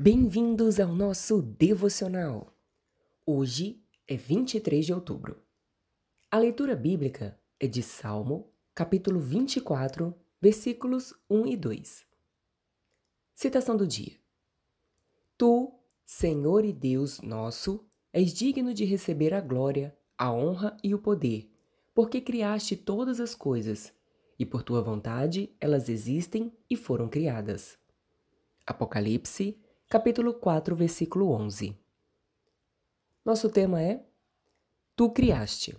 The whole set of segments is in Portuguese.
Bem-vindos ao nosso devocional. Hoje é 23 de outubro. A leitura bíblica é de Salmo, capítulo 24, versículos 1 e 2. Citação do dia: Tu, Senhor e Deus nosso, és digno de receber a glória, a honra e o poder, porque criaste todas as coisas, e por tua vontade elas existem e foram criadas. Apocalipse capítulo 4, versículo 11. Nosso tema é Tu criaste.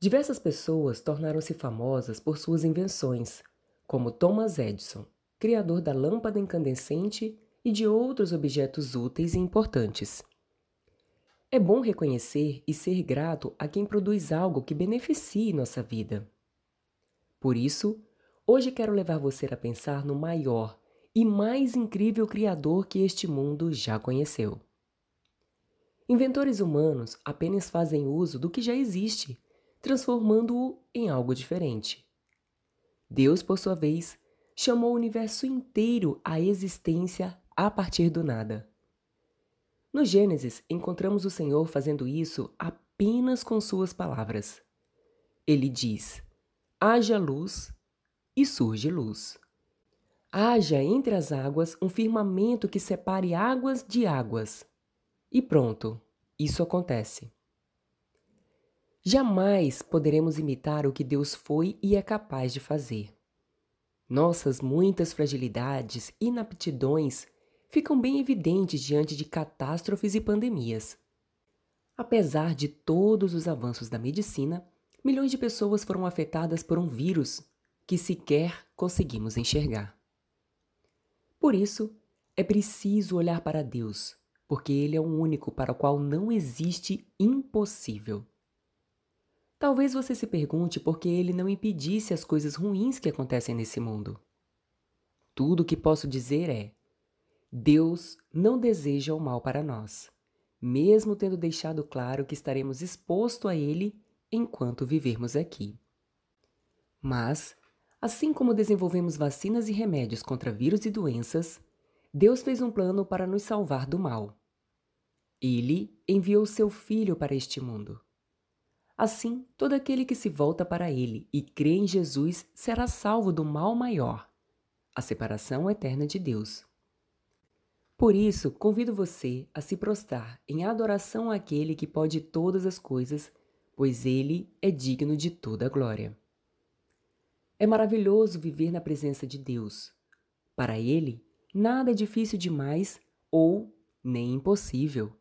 Diversas pessoas tornaram-se famosas por suas invenções, como Thomas Edison, criador da lâmpada incandescente e de outros objetos úteis e importantes. É bom reconhecer e ser grato a quem produz algo que beneficie nossa vida. Por isso, hoje quero levar você a pensar no maior e mais incrível criador que este mundo já conheceu. Inventores humanos apenas fazem uso do que já existe, transformando-o em algo diferente. Deus, por sua vez, chamou o universo inteiro à existência a partir do nada. No Gênesis, encontramos o Senhor fazendo isso apenas com suas palavras. Ele diz: haja luz e surge luz. Haja entre as águas um firmamento que separe águas de águas. E pronto, isso acontece. Jamais poderemos imitar o que Deus foi e é capaz de fazer. Nossas muitas fragilidades, inaptidões, ficam bem evidentes diante de catástrofes e pandemias. Apesar de todos os avanços da medicina, milhões de pessoas foram afetadas por um vírus que sequer conseguimos enxergar. Por isso, é preciso olhar para Deus, porque Ele é o único para o qual não existe impossível. Talvez você se pergunte por que Ele não impedisse as coisas ruins que acontecem nesse mundo. Tudo o que posso dizer é: Deus não deseja o mal para nós, mesmo tendo deixado claro que estaremos expostos a Ele enquanto vivermos aqui. Mas Assim como desenvolvemos vacinas e remédios contra vírus e doenças, Deus fez um plano para nos salvar do mal. Ele enviou seu Filho para este mundo. Assim, todo aquele que se volta para ele e crê em Jesus será salvo do mal maior, a separação eterna de Deus. Por isso, convido você a se prostrar em adoração àquele que pode todas as coisas, pois ele é digno de toda a glória. É maravilhoso viver na presença de Deus. Para Ele, nada é difícil demais ou nem impossível.